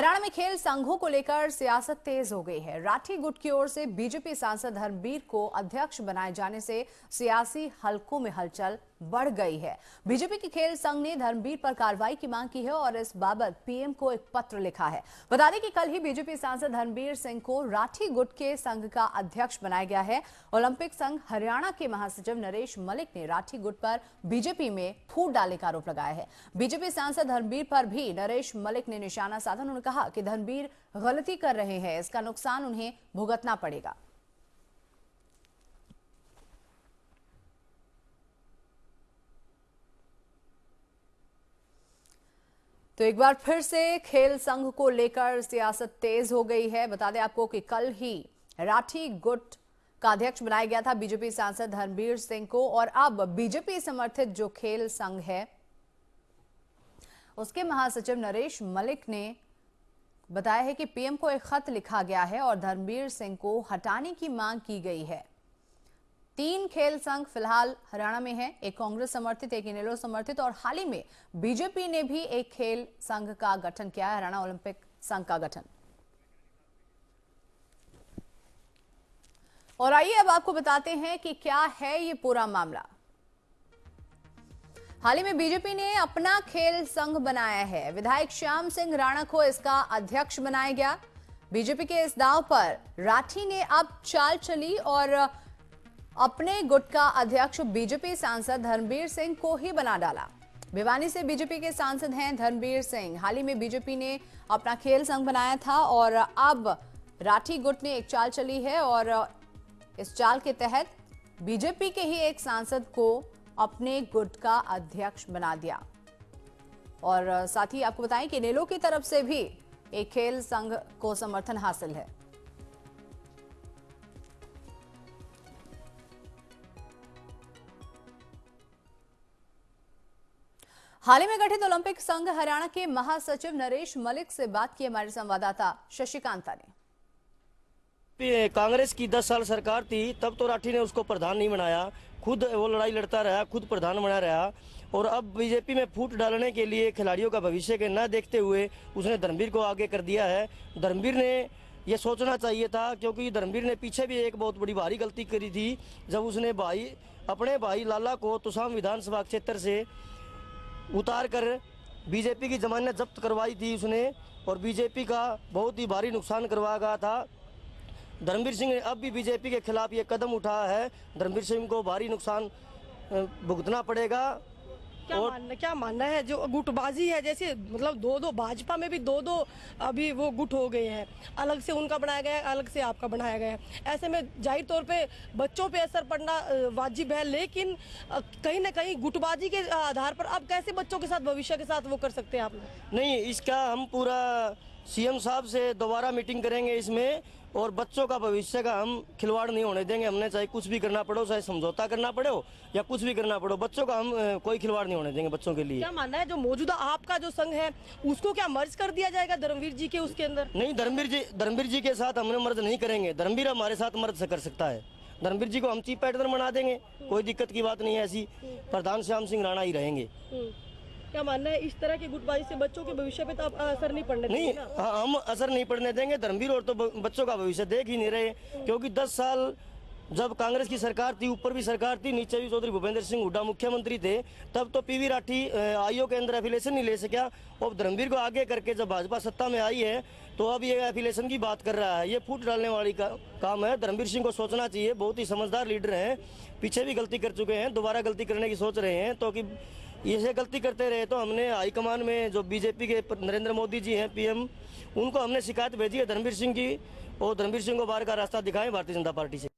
हरियाणा में खेल संघों को लेकर सियासत तेज हो गई है राठी गुट की ओर से बीजेपी सांसद धर्मवीर को अध्यक्ष बनाए जाने से सियासी हलकों में हलचल बढ़ गई है बीजेपी के खेल संघ ने धर्मवीर पर कार्रवाई की मांग की है और इस बाबत पीएम को एक पत्र लिखा है बता दें कि कल ही बीजेपी सांसद धर्मवीर सिंह को राठी गुट के संघ का अध्यक्ष बनाया गया है ओलंपिक संघ हरियाणा के महासचिव नरेश मलिक ने राठी गुट पर बीजेपी में फूट डालने का आरोप लगाया है बीजेपी सांसद धर्मवीर पर भी नरेश मलिक ने निशाना साधा उन्होंने कहा कि धर्मवीर गलती कर रहे हैं इसका नुकसान उन्हें भुगतना पड़ेगा तो एक बार फिर से खेल संघ को लेकर सियासत तेज हो गई है बता दें आपको कि कल ही राठी गुट का अध्यक्ष बनाया गया था बीजेपी सांसद धर्मवीर सिंह को और अब बीजेपी समर्थित जो खेल संघ है उसके महासचिव नरेश मलिक ने बताया है कि पीएम को एक खत लिखा गया है और धर्मवीर सिंह को हटाने की मांग की गई है तीन खेल संघ फिलहाल हरियाणा में है एक कांग्रेस समर्थित एक इनेलो समर्थित और हाल ही में बीजेपी ने भी एक खेल संघ का गठन किया है हरियाणा ओलंपिक संघ का गठन और आइए अब आपको बताते हैं कि क्या है ये पूरा मामला हाल ही में बीजेपी ने अपना खेल संघ बनाया है विधायक श्याम सिंह राणा को इसका अध्यक्ष बनाया गया बीजेपी के इस दाव पर राठी ने अब चाल चली और अपने गुट का अध्यक्ष बीजेपी सांसद धर्मवीर सिंह को ही बना डाला भिवानी से बीजेपी के सांसद हैं धर्मवीर सिंह हाल ही में बीजेपी ने अपना खेल संघ बनाया था और अब राठी गुट ने एक चाल चली है और इस चाल के तहत बीजेपी के ही एक सांसद को अपने गुट का अध्यक्ष बना दिया और साथ ही आपको बताएं कि नेलो की तरफ से भी एक खेल संघ को समर्थन हासिल है हाल ही में गठित ओलंपिक संघ हरियाणा के महासचिव नरेश मलिक से बात की हमारे संवाददाता शशिकांता ने कांग्रेस की 10 साल सरकार थी तब तो राठी ने उसको प्रधान नहीं बनाया खुद वो लड़ाई लड़ता रहा खुद प्रधान बना रहा और अब बीजेपी में फूट डालने के लिए खिलाड़ियों का भविष्य के न देखते हुए उसने धर्मवीर को आगे कर दिया है धर्मवीर ने यह सोचना चाहिए था क्योंकि धर्मवीर ने पीछे भी एक बहुत बड़ी भारी गलती करी थी जब उसने भाई अपने भाई लाला को तुसाम विधानसभा क्षेत्र से उतार कर बीजेपी की जमानत जब्त करवाई थी उसने और बीजेपी का बहुत ही भारी नुकसान करवा गया था धर्मवीर सिंह ने अब भी बीजेपी के खिलाफ ये कदम उठाया है धर्मवीर सिंह को भारी नुकसान भुगतना पड़ेगा क्या और मानना, क्या मानना है जो गुटबाजी है जैसे मतलब दो दो भाजपा में भी दो दो अभी वो गुट हो गए हैं अलग से उनका बनाया गया है अलग से आपका बनाया गया है ऐसे में जाहिर तौर पे बच्चों पे असर पड़ना वाजिब है लेकिन कहीं ना कहीं गुटबाजी के आधार पर आप कैसे बच्चों के साथ भविष्य के साथ वो कर सकते हैं आप नहीं इसका हम पूरा सीएम साहब से दोबारा मीटिंग करेंगे इसमें और बच्चों का भविष्य का हम खिलवाड़ नहीं होने देंगे हमने चाहे कुछ भी करना पड़ो चाहे समझौता करना पड़े हो या कुछ भी करना पड़ो बच्चों का हम कोई खिलवाड़ नहीं होने देंगे बच्चों के लिए क्या मानना है जो मौजूदा आपका जो संघ है उसको क्या मर्ज कर दिया जाएगा धर्मवीर जी के उसके अंदर नहीं धर्मवीर जी धर्मवीर जी के साथ हमने मर्ज नहीं करेंगे धर्मवीर हमारे साथ मर्ज कर सकता है धर्मवीर जी को हम चीफ पैटर्न बना देंगे कोई दिक्कत की बात नहीं है ऐसी प्रधान श्याम सिंह राणा ही रहेंगे हम्म। क्या मानना है इस तरह की गुटबाजी से बच्चों के भविष्य पे तो आप असर नहीं पड़ने नहीं हाँ, हम असर नहीं पड़ने देंगे धर्मवीर और तो बच्चों का भविष्य देख ही नहीं रहे क्योंकि दस साल जब कांग्रेस की सरकार थी ऊपर भी सरकार थी नीचे भी चौधरी भूपेंद्र सिंह हुड्डा मुख्यमंत्री थे तब तो पीवी राठी आईओ के अंदर एफिलेशन नहीं ले सका और धर्मवीर को आगे करके जब भाजपा सत्ता में आई है तो अब ये एफिलेशन की बात कर रहा है ये फूट डालने वाली का, काम है धर्मवीर सिंह को सोचना चाहिए बहुत ही समझदार लीडर हैं पीछे भी गलती कर चुके हैं दोबारा गलती करने की सोच रहे हैं तो कि ऐसे गलती करते रहे तो हमने हाईकमान में जो बीजेपी के नरेंद्र मोदी जी हैं पीएम उनको हमने शिकायत भेजी है धर्मवीर सिंह की और धर्मवीर सिंह को बाहर का रास्ता दिखाएं भारतीय जनता पार्टी से